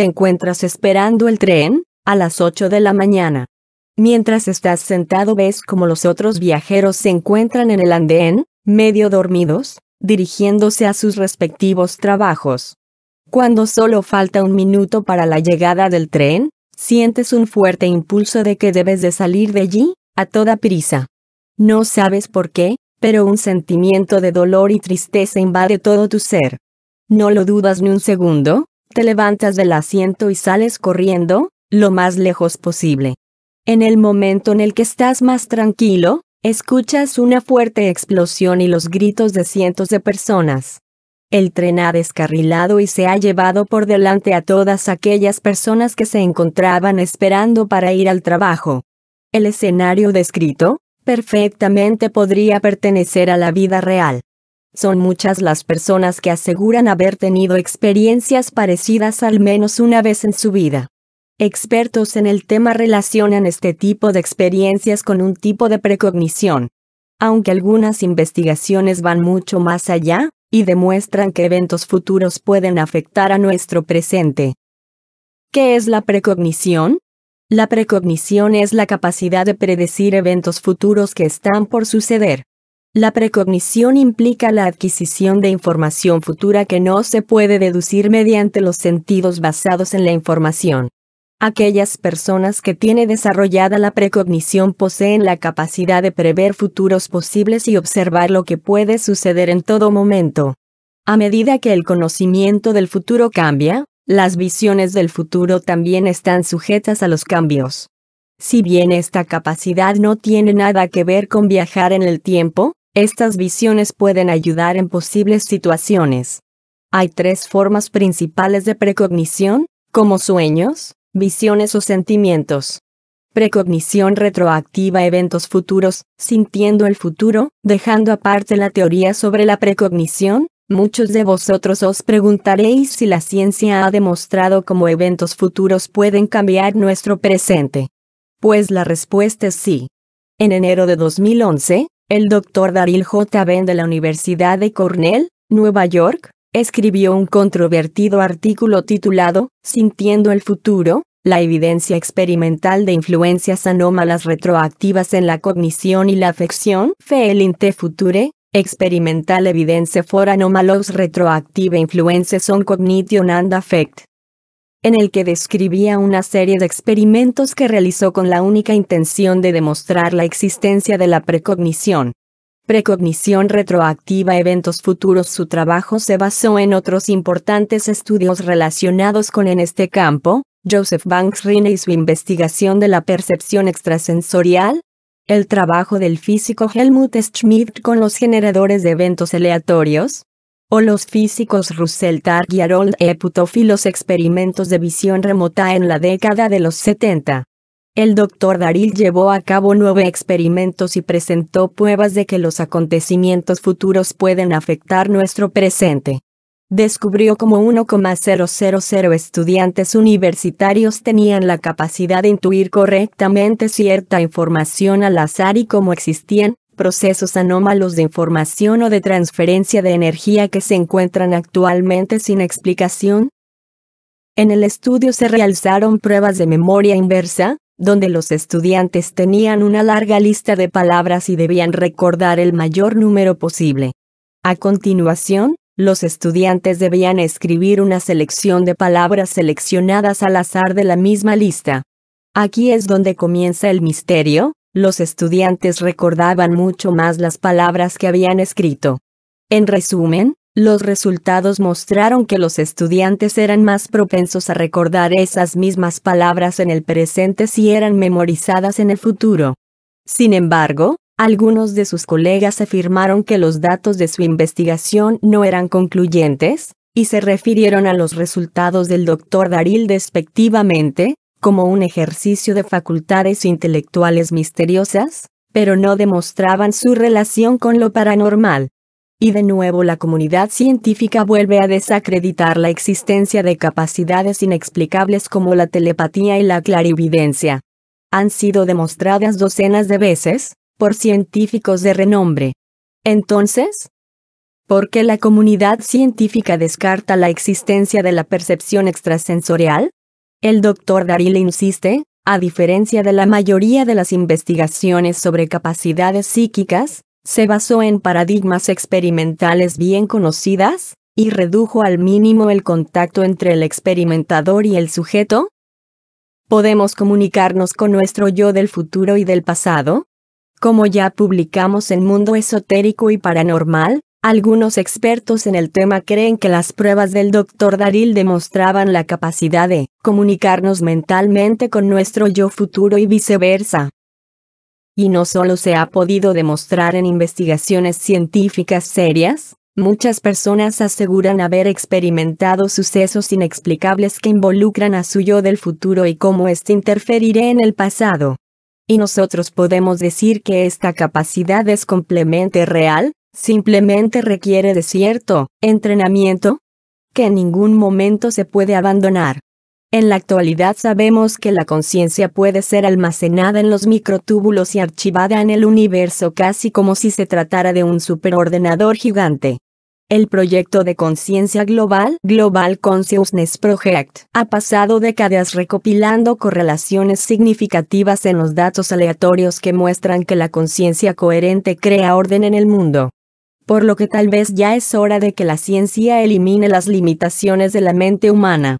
Te encuentras esperando el tren, a las 8 de la mañana. Mientras estás sentado ves como los otros viajeros se encuentran en el andén, medio dormidos, dirigiéndose a sus respectivos trabajos. Cuando solo falta un minuto para la llegada del tren, sientes un fuerte impulso de que debes de salir de allí, a toda prisa. No sabes por qué, pero un sentimiento de dolor y tristeza invade todo tu ser. No lo dudas ni un segundo, te levantas del asiento y sales corriendo, lo más lejos posible. En el momento en el que estás más tranquilo, escuchas una fuerte explosión y los gritos de cientos de personas. El tren ha descarrilado y se ha llevado por delante a todas aquellas personas que se encontraban esperando para ir al trabajo. El escenario descrito, perfectamente podría pertenecer a la vida real. Son muchas las personas que aseguran haber tenido experiencias parecidas al menos una vez en su vida. Expertos en el tema relacionan este tipo de experiencias con un tipo de precognición. Aunque algunas investigaciones van mucho más allá, y demuestran que eventos futuros pueden afectar a nuestro presente. ¿Qué es la precognición? La precognición es la capacidad de predecir eventos futuros que están por suceder. La precognición implica la adquisición de información futura que no se puede deducir mediante los sentidos basados en la información. Aquellas personas que tienen desarrollada la precognición poseen la capacidad de prever futuros posibles y observar lo que puede suceder en todo momento. A medida que el conocimiento del futuro cambia, las visiones del futuro también están sujetas a los cambios. Si bien esta capacidad no tiene nada que ver con viajar en el tiempo, estas visiones pueden ayudar en posibles situaciones. Hay tres formas principales de precognición, como sueños, visiones o sentimientos. Precognición retroactiva eventos futuros, sintiendo el futuro, dejando aparte la teoría sobre la precognición, muchos de vosotros os preguntaréis si la ciencia ha demostrado cómo eventos futuros pueden cambiar nuestro presente. Pues la respuesta es sí. En enero de 2011, el doctor Daryl J. Ben de la Universidad de Cornell, Nueva York, escribió un controvertido artículo titulado, Sintiendo el futuro, la evidencia experimental de influencias anómalas retroactivas en la cognición y la afección, the Future, Experimental Evidence for Anomalous Retroactive Influences on Cognition and Affect en el que describía una serie de experimentos que realizó con la única intención de demostrar la existencia de la precognición. Precognición retroactiva eventos futuros Su trabajo se basó en otros importantes estudios relacionados con en este campo, Joseph Banks Rine y su investigación de la percepción extrasensorial, el trabajo del físico Helmut Schmidt con los generadores de eventos aleatorios, o los físicos Russell Targ y Harold Eputoff y los experimentos de visión remota en la década de los 70. El doctor Daril llevó a cabo nueve experimentos y presentó pruebas de que los acontecimientos futuros pueden afectar nuestro presente. Descubrió cómo 1,000 estudiantes universitarios tenían la capacidad de intuir correctamente cierta información al azar y cómo existían, procesos anómalos de información o de transferencia de energía que se encuentran actualmente sin explicación? En el estudio se realizaron pruebas de memoria inversa, donde los estudiantes tenían una larga lista de palabras y debían recordar el mayor número posible. A continuación, los estudiantes debían escribir una selección de palabras seleccionadas al azar de la misma lista. Aquí es donde comienza el misterio, los estudiantes recordaban mucho más las palabras que habían escrito. En resumen, los resultados mostraron que los estudiantes eran más propensos a recordar esas mismas palabras en el presente si eran memorizadas en el futuro. Sin embargo, algunos de sus colegas afirmaron que los datos de su investigación no eran concluyentes, y se refirieron a los resultados del doctor Daril despectivamente, como un ejercicio de facultades intelectuales misteriosas, pero no demostraban su relación con lo paranormal. Y de nuevo la comunidad científica vuelve a desacreditar la existencia de capacidades inexplicables como la telepatía y la clarividencia. Han sido demostradas docenas de veces, por científicos de renombre. Entonces, ¿por qué la comunidad científica descarta la existencia de la percepción extrasensorial? El doctor Daril insiste, a diferencia de la mayoría de las investigaciones sobre capacidades psíquicas, se basó en paradigmas experimentales bien conocidas, y redujo al mínimo el contacto entre el experimentador y el sujeto? ¿Podemos comunicarnos con nuestro yo del futuro y del pasado? Como ya publicamos en Mundo Esotérico y Paranormal, algunos expertos en el tema creen que las pruebas del Dr. Daril demostraban la capacidad de comunicarnos mentalmente con nuestro yo futuro y viceversa. Y no solo se ha podido demostrar en investigaciones científicas serias, muchas personas aseguran haber experimentado sucesos inexplicables que involucran a su yo del futuro y cómo éste interferirá en el pasado. ¿Y nosotros podemos decir que esta capacidad es complemente real? Simplemente requiere de cierto entrenamiento que en ningún momento se puede abandonar. En la actualidad sabemos que la conciencia puede ser almacenada en los microtúbulos y archivada en el universo casi como si se tratara de un superordenador gigante. El proyecto de conciencia global, Global Consciousness Project, ha pasado décadas recopilando correlaciones significativas en los datos aleatorios que muestran que la conciencia coherente crea orden en el mundo por lo que tal vez ya es hora de que la ciencia elimine las limitaciones de la mente humana.